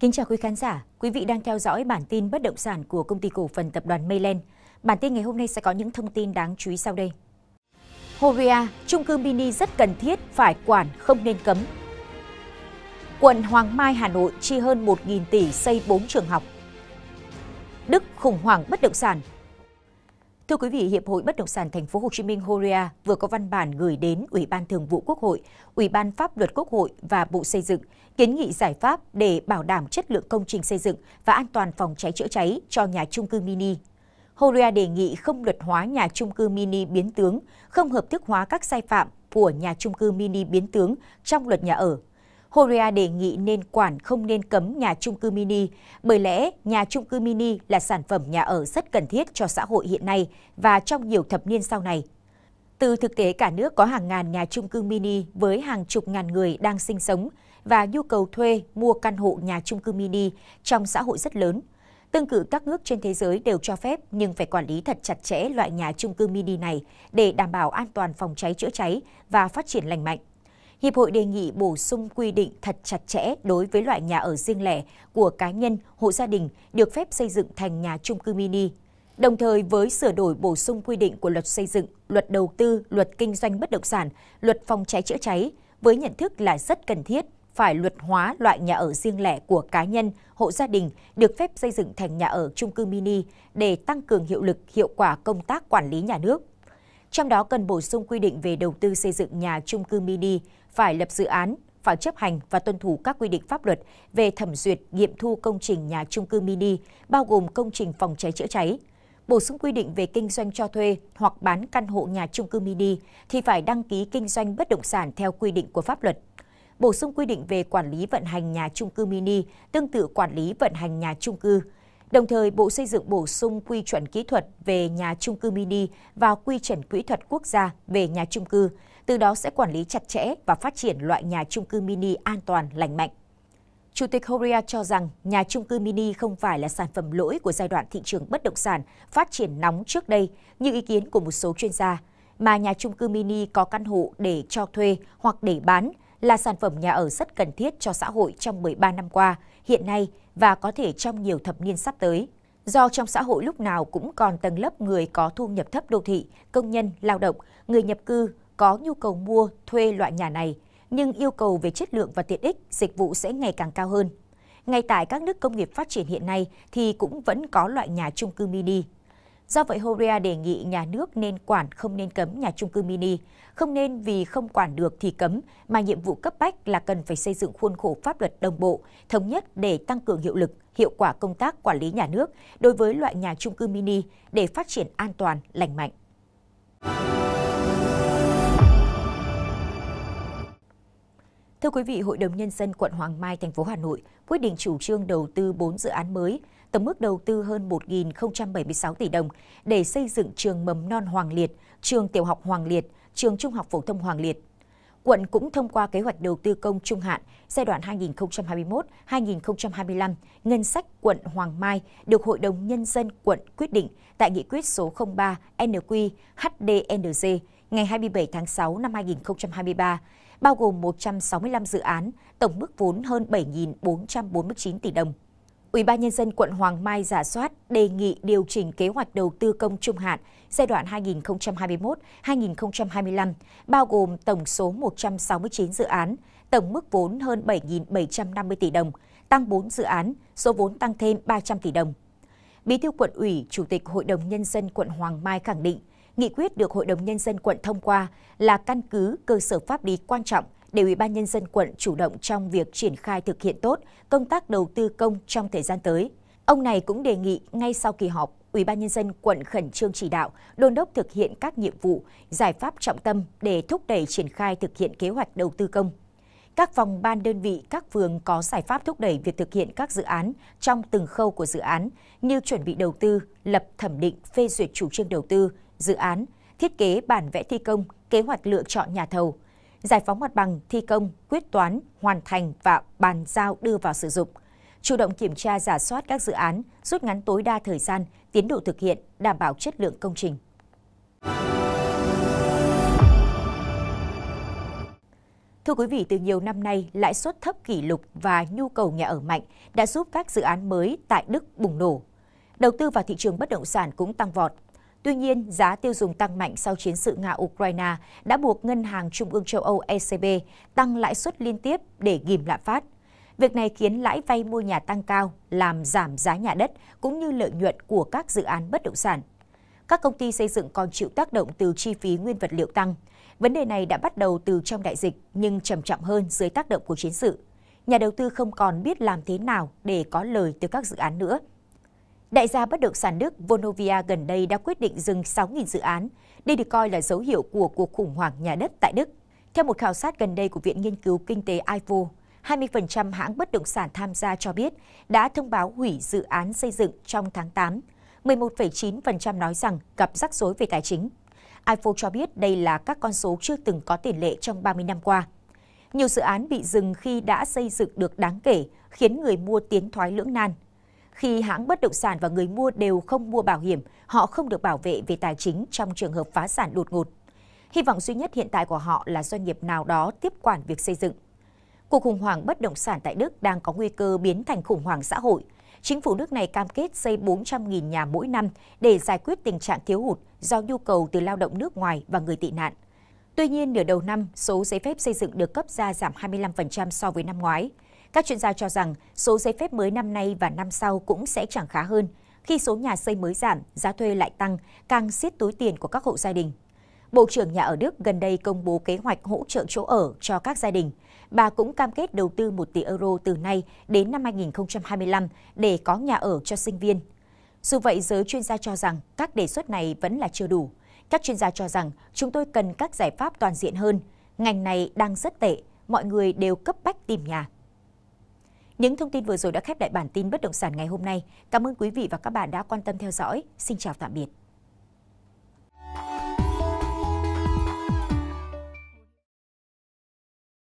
Kính chào quý khán giả, quý vị đang theo dõi bản tin bất động sản của công ty cổ phần tập đoàn Mayland. Bản tin ngày hôm nay sẽ có những thông tin đáng chú ý sau đây. Horia, trung cư mini rất cần thiết, phải quản, không nên cấm. Quận Hoàng Mai, Hà Nội chi hơn 1.000 tỷ xây 4 trường học. Đức khủng hoảng bất động sản, Thưa quý vị, Hiệp hội Bất động sản Thành phố Hồ Chí Minh Horia vừa có văn bản gửi đến Ủy ban Thường vụ Quốc hội, Ủy ban Pháp luật Quốc hội và Bộ Xây dựng kiến nghị giải pháp để bảo đảm chất lượng công trình xây dựng và an toàn phòng cháy chữa cháy cho nhà trung cư mini. Horia đề nghị không luật hóa nhà trung cư mini biến tướng, không hợp thức hóa các sai phạm của nhà trung cư mini biến tướng trong luật nhà ở Horia đề nghị nên quản không nên cấm nhà trung cư mini, bởi lẽ nhà trung cư mini là sản phẩm nhà ở rất cần thiết cho xã hội hiện nay và trong nhiều thập niên sau này. Từ thực tế cả nước có hàng ngàn nhà trung cư mini với hàng chục ngàn người đang sinh sống và nhu cầu thuê mua căn hộ nhà trung cư mini trong xã hội rất lớn. Tương tự các nước trên thế giới đều cho phép nhưng phải quản lý thật chặt chẽ loại nhà trung cư mini này để đảm bảo an toàn phòng cháy chữa cháy và phát triển lành mạnh. Hiệp hội đề nghị bổ sung quy định thật chặt chẽ đối với loại nhà ở riêng lẻ của cá nhân, hộ gia đình được phép xây dựng thành nhà chung cư mini. Đồng thời với sửa đổi bổ sung quy định của luật xây dựng, luật đầu tư, luật kinh doanh bất động sản, luật phòng cháy chữa cháy, với nhận thức là rất cần thiết phải luật hóa loại nhà ở riêng lẻ của cá nhân, hộ gia đình được phép xây dựng thành nhà ở chung cư mini để tăng cường hiệu lực, hiệu quả công tác quản lý nhà nước. Trong đó cần bổ sung quy định về đầu tư xây dựng nhà chung cư mini, phải lập dự án, phải chấp hành và tuân thủ các quy định pháp luật về thẩm duyệt nghiệm thu công trình nhà trung cư mini, bao gồm công trình phòng cháy chữa cháy. Bổ sung quy định về kinh doanh cho thuê hoặc bán căn hộ nhà trung cư mini thì phải đăng ký kinh doanh bất động sản theo quy định của pháp luật. Bổ sung quy định về quản lý vận hành nhà trung cư mini tương tự quản lý vận hành nhà trung cư. Đồng thời, Bộ Xây dựng bổ sung quy chuẩn kỹ thuật về nhà trung cư mini và quy chuẩn kỹ thuật quốc gia về nhà trung cư từ đó sẽ quản lý chặt chẽ và phát triển loại nhà trung cư mini an toàn, lành mạnh. Chủ tịch Horia cho rằng nhà trung cư mini không phải là sản phẩm lỗi của giai đoạn thị trường bất động sản phát triển nóng trước đây như ý kiến của một số chuyên gia, mà nhà trung cư mini có căn hộ để cho thuê hoặc để bán là sản phẩm nhà ở rất cần thiết cho xã hội trong 13 năm qua, hiện nay và có thể trong nhiều thập niên sắp tới. Do trong xã hội lúc nào cũng còn tầng lớp người có thu nhập thấp đô thị, công nhân, lao động, người nhập cư, có nhu cầu mua, thuê loại nhà này, nhưng yêu cầu về chất lượng và tiện ích dịch vụ sẽ ngày càng cao hơn. Ngay tại các nước công nghiệp phát triển hiện nay thì cũng vẫn có loại nhà chung cư mini. Do vậy, Horea đề nghị nhà nước nên quản không nên cấm nhà chung cư mini, không nên vì không quản được thì cấm, mà nhiệm vụ cấp bách là cần phải xây dựng khuôn khổ pháp luật đồng bộ, thống nhất để tăng cường hiệu lực, hiệu quả công tác quản lý nhà nước đối với loại nhà chung cư mini để phát triển an toàn, lành mạnh. Thưa quý vị, Hội đồng Nhân dân quận Hoàng Mai, thành phố Hà Nội quyết định chủ trương đầu tư 4 dự án mới, tổng mức đầu tư hơn 1.076 tỷ đồng để xây dựng trường mầm non Hoàng Liệt, trường tiểu học Hoàng Liệt, trường trung học phổ thông Hoàng Liệt. Quận cũng thông qua kế hoạch đầu tư công trung hạn giai đoạn 2021-2025, ngân sách quận Hoàng Mai được Hội đồng Nhân dân quận quyết định tại nghị quyết số 03 NQ HDNG ngày 27 tháng 6 năm 2023 bao gồm 165 dự án, tổng mức vốn hơn 7.449 tỷ đồng. Ủy ban nhân dân quận Hoàng Mai giả soát đề nghị điều chỉnh kế hoạch đầu tư công trung hạn giai đoạn 2021-2025, bao gồm tổng số 169 dự án, tổng mức vốn hơn 7.750 tỷ đồng, tăng 4 dự án, số vốn tăng thêm 300 tỷ đồng. Bí thư quận ủy, Chủ tịch Hội đồng Nhân dân quận Hoàng Mai khẳng định, nghị quyết được Hội đồng Nhân dân quận thông qua là căn cứ cơ sở pháp lý quan trọng để Ủy ban Nhân dân quận chủ động trong việc triển khai thực hiện tốt công tác đầu tư công trong thời gian tới. Ông này cũng đề nghị ngay sau kỳ họp, Ủy ban nhân dân quận khẩn trương chỉ đạo, đôn đốc thực hiện các nhiệm vụ, giải pháp trọng tâm để thúc đẩy triển khai thực hiện kế hoạch đầu tư công. Các phòng ban đơn vị, các phường có giải pháp thúc đẩy việc thực hiện các dự án trong từng khâu của dự án như chuẩn bị đầu tư, lập thẩm định, phê duyệt chủ trương đầu tư, dự án, thiết kế bản vẽ thi công, kế hoạch lựa chọn nhà thầu, giải phóng mặt bằng, thi công, quyết toán, hoàn thành và bàn giao đưa vào sử dụng. Chủ động kiểm tra giả soát các dự án, rút ngắn tối đa thời gian, tiến độ thực hiện, đảm bảo chất lượng công trình. Thưa quý vị, từ nhiều năm nay, lãi suất thấp kỷ lục và nhu cầu nhà ở mạnh đã giúp các dự án mới tại Đức bùng nổ. Đầu tư vào thị trường bất động sản cũng tăng vọt. Tuy nhiên, giá tiêu dùng tăng mạnh sau chiến sự Nga-Ukraine đã buộc Ngân hàng Trung ương châu Âu ECB tăng lãi suất liên tiếp để ghim lạm phát. Việc này khiến lãi vay mua nhà tăng cao, làm giảm giá nhà đất cũng như lợi nhuận của các dự án bất động sản. Các công ty xây dựng còn chịu tác động từ chi phí nguyên vật liệu tăng. Vấn đề này đã bắt đầu từ trong đại dịch nhưng trầm trọng hơn dưới tác động của chiến sự. Nhà đầu tư không còn biết làm thế nào để có lời từ các dự án nữa. Đại gia bất động sản Đức Vonovia gần đây đã quyết định dừng 6.000 dự án. Đây được coi là dấu hiệu của cuộc khủng hoảng nhà đất tại Đức. Theo một khảo sát gần đây của Viện Nghiên cứu Kinh tế IFO, 20% hãng bất động sản tham gia cho biết đã thông báo hủy dự án xây dựng trong tháng 8. 11,9% nói rằng gặp rắc rối về tài chính. IFO cho biết đây là các con số chưa từng có tiền lệ trong 30 năm qua. Nhiều dự án bị dừng khi đã xây dựng được đáng kể, khiến người mua tiến thoái lưỡng nan – khi hãng bất động sản và người mua đều không mua bảo hiểm, họ không được bảo vệ về tài chính trong trường hợp phá sản đột ngột. Hy vọng duy nhất hiện tại của họ là doanh nghiệp nào đó tiếp quản việc xây dựng. Cuộc khủng hoảng bất động sản tại Đức đang có nguy cơ biến thành khủng hoảng xã hội. Chính phủ nước này cam kết xây 400.000 nhà mỗi năm để giải quyết tình trạng thiếu hụt do nhu cầu từ lao động nước ngoài và người tị nạn. Tuy nhiên, nửa đầu năm, số giấy phép xây dựng được cấp ra giảm 25% so với năm ngoái. Các chuyên gia cho rằng số giấy phép mới năm nay và năm sau cũng sẽ chẳng khá hơn. Khi số nhà xây mới giảm, giá thuê lại tăng, càng siết túi tiền của các hộ gia đình. Bộ trưởng nhà ở Đức gần đây công bố kế hoạch hỗ trợ chỗ ở cho các gia đình. Bà cũng cam kết đầu tư 1 tỷ euro từ nay đến năm 2025 để có nhà ở cho sinh viên. Dù vậy, giới chuyên gia cho rằng các đề xuất này vẫn là chưa đủ. Các chuyên gia cho rằng chúng tôi cần các giải pháp toàn diện hơn. Ngành này đang rất tệ, mọi người đều cấp bách tìm nhà. Những thông tin vừa rồi đã khép lại bản tin bất động sản ngày hôm nay. Cảm ơn quý vị và các bạn đã quan tâm theo dõi. Xin chào tạm biệt.